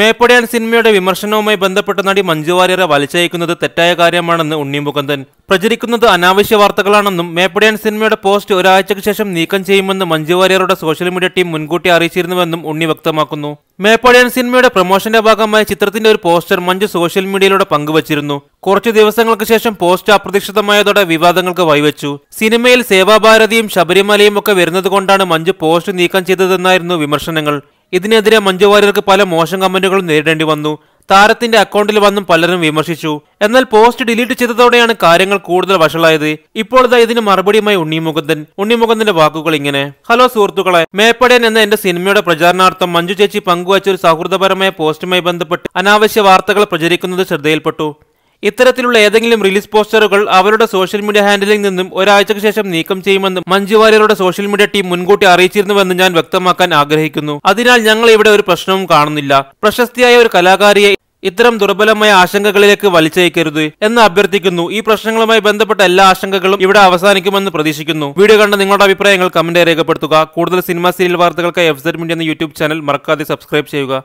മേപ്പൊടിയാൻ സിനിമയുടെ വിമർശനവുമായി ബന്ധപ്പെട്ട നടി മഞ്ജു വാര്യരെ വലിച്ചയക്കുന്നത് തെറ്റായ കാര്യമാണെന്ന് ഉണ്ണിമുകുന്ദൻ പ്രചരിക്കുന്നത് അനാവശ്യ വാർത്തകളാണെന്നും മേപ്പൊടിയാൻ സിനിമയുടെ പോസ്റ്റ് ഒരാഴ്ചയ്ക്ക് ശേഷം നീക്കം ചെയ്യുമെന്ന് മഞ്ജു വാര്യരുടെ സോഷ്യൽ മീഡിയ ടീം മുൻകൂട്ടി അറിയിച്ചിരുന്നുവെന്നും ഉണ്ണി വ്യക്തമാക്കുന്നു മേപ്പൊടിയാൻ സിനിമയുടെ പ്രൊമോഷന്റെ ഭാഗമായ ചിത്രത്തിന്റെ ഒരു പോസ്റ്റർ മഞ്ജു സോഷ്യൽ മീഡിയയിലൂടെ പങ്കുവച്ചിരുന്നു കുറച്ചു ദിവസങ്ങൾക്ക് ശേഷം പോസ്റ്റ് അപ്രതീക്ഷിതമായതോടെ വിവാദങ്ങൾക്ക് വഴിവെച്ചു സിനിമയിൽ സേവാഭാരതിയും ശബരിമലയും ഒക്കെ വരുന്നതുകൊണ്ടാണ് മഞ്ജു പോസ്റ്റ് നീക്കം ചെയ്തതെന്നായിരുന്നു വിമർശനങ്ങൾ ഇതിനെതിരെ മഞ്ജു വാര്യർക്ക് പല മോശം കമന്റുകളും നേരിടേണ്ടി വന്നു താരത്തിന്റെ അക്കൗണ്ടിൽ വന്നും പലരും വിമർശിച്ചു എന്നാൽ പോസ്റ്റ് ഡിലീറ്റ് ചെയ്തതോടെയാണ് കാര്യങ്ങൾ കൂടുതൽ വഷളായത് ഇപ്പോൾ ഇതിന് മറുപടിയുമായി ഉണ്ണിമുകുന്ദൻ ഉണ്ണിമുകുന്ദന്റെ വാക്കുകൾ ഇങ്ങനെ ഹലോ സുഹൃത്തുക്കളെ മേപ്പടയൻ എന്ന എന്റെ സിനിമയുടെ പ്രചാരണാർത്ഥം മഞ്ജു ചേച്ചി പങ്കുവച്ച ഒരു സൗഹൃദപരമായ പോസ്റ്റുമായി ബന്ധപ്പെട്ട് അനാവശ്യ വാർത്തകൾ പ്രചരിക്കുന്നത് ശ്രദ്ധയിൽപ്പെട്ടു ഇത്തരത്തിലുള്ള ഏതെങ്കിലും റിലീസ് പോസ്റ്ററുകൾ അവരുടെ സോഷ്യൽ മീഡിയ ഹാൻഡിലിൽ നിന്നും ഒരാഴ്ചയ്ക്ക് ശേഷം നീക്കം ചെയ്യുമെന്നും മഞ്ജു വാര്യരുടെ സോഷ്യൽ മീഡിയ ടീം മുൻകൂട്ടി അറിയിച്ചിരുന്നുവെന്ന് ഞാൻ വ്യക്തമാക്കാൻ ആഗ്രഹിക്കുന്നു അതിനാൽ ഞങ്ങൾ ഇവിടെ ഒരു പ്രശ്നവും കാണുന്നില്ല പ്രശസ്തിയായ ഒരു കലാകാരിയെ ഇത്തരം ദുർബലമായ ആശങ്കകളിലേക്ക് വലിച്ചയക്കരുത് എന്ന് അഭ്യർത്ഥിക്കുന്നു ഈ പ്രശ്നങ്ങളുമായി ബന്ധപ്പെട്ട എല്ലാ ആശങ്കകളും ഇവിടെ അവസാനിക്കുമെന്ന് പ്രതീക്ഷിക്കുന്നു വീഡിയോ കണ്ട നിങ്ങളുടെ അഭിപ്രായങ്ങൾ കമന്റ് രേഖപ്പെടുത്തുക കൂടുതൽ സിനിമ സീരിയൽ വാർത്തകൾക്ക് എഫ് മീഡിയ എന്ന യൂട്യൂബ് ചാനൽ മറക്കാതെ സബ്സ്ക്രൈബ് ചെയ്യുക